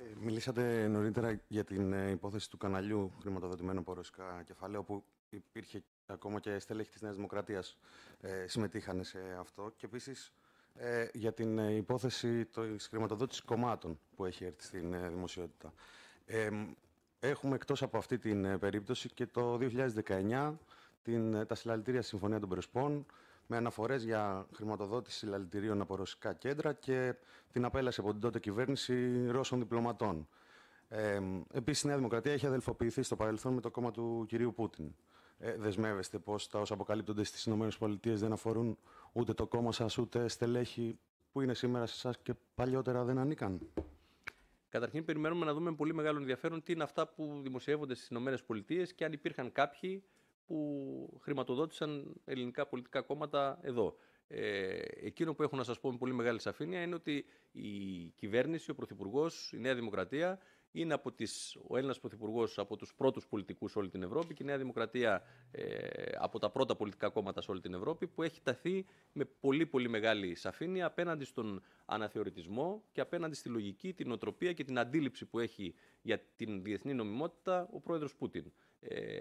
Ε, μιλήσατε νωρίτερα για την ε, υπόθεση του καναλιού χρηματοδοτημένου από ρωσικά κεφαλαίου, που υπήρχε ακόμα και στελέχη της Νέας Δημοκρατίας ε, συμμετείχαν σε αυτό. Και επίσης ε, για την υπόθεση της χρηματοδότησης κομμάτων που έχει έρθει στην δημοσιότητα. έχουμε εκτός από αυτή την περίπτωση και το 2019 την, τα συλλαλητήρια συμφωνία των Περισπών με αναφορές για χρηματοδότηση συλλαλητηρίων από ρωσικά κέντρα και την απέλαση από την τότε κυβέρνηση Ρώσων διπλωματών. Ε, Επίσης, η Νέα Δημοκρατία έχει αδελφοποιηθεί στο παρελθόν με το κόμμα του κυρίου Πούτιν. Ε, δεσμεύεστε πως τα όσα αποκαλύπτονται στις ΗΠΑ δεν αφορούν ούτε το κόμμα σας ούτε στελέχη που είναι σήμερα σε εσάς και παλιότερα δεν ανήκαν. Καταρχήν, περιμένουμε να δούμε με πολύ μεγάλο ενδιαφέρον τι είναι αυτά που δημοσιεύονται στις ΗΠΑ και αν υπήρχαν κάποιοι που χρηματοδότησαν ελληνικά πολιτικά κόμματα εδώ. Ε, εκείνο που έχω να σας πω με πολύ μεγάλη σαφήνεια είναι ότι η κυβέρνηση, ο Πρωθυπουργός, η Νέα Δημοκρατία είναι από τις, ο Έλληνας Πρωθυπουργός από τους πρώτους πολιτικούς σε όλη την Ευρώπη και η Νέα Δημοκρατία ε, από τα πρώτα πολιτικά κόμματα σε όλη την Ευρώπη που έχει ταθεί με πολύ πολύ μεγάλη σαφήνεια απέναντι στον αναθεωρητισμό και απέναντι στη λογική, την οτροπία και την αντίληψη που έχει για την διεθνή νομιμότητα ο πρόεδρος Πούτιν. Ε,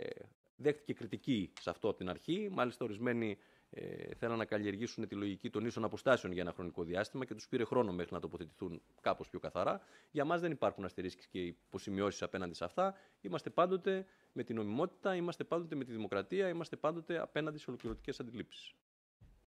δέχτηκε κριτική σε αυτό από την αρχή. Μάλιστα, ορισμένοι ε, θέλαν να καλλιεργήσουν τη λογική των ίσων αποστάσεων για ένα χρονικό διάστημα και τους πήρε χρόνο μέχρι να τοποθετηθούν κάπως πιο καθαρά. Για μας δεν υπάρχουν αστερίσκει και υποσημειώσεις απέναντι σε αυτά. Είμαστε πάντοτε με την νομιμότητα, είμαστε πάντοτε με τη δημοκρατία, είμαστε πάντοτε απέναντι σε ολοκληρωτικές αντιλήψεις.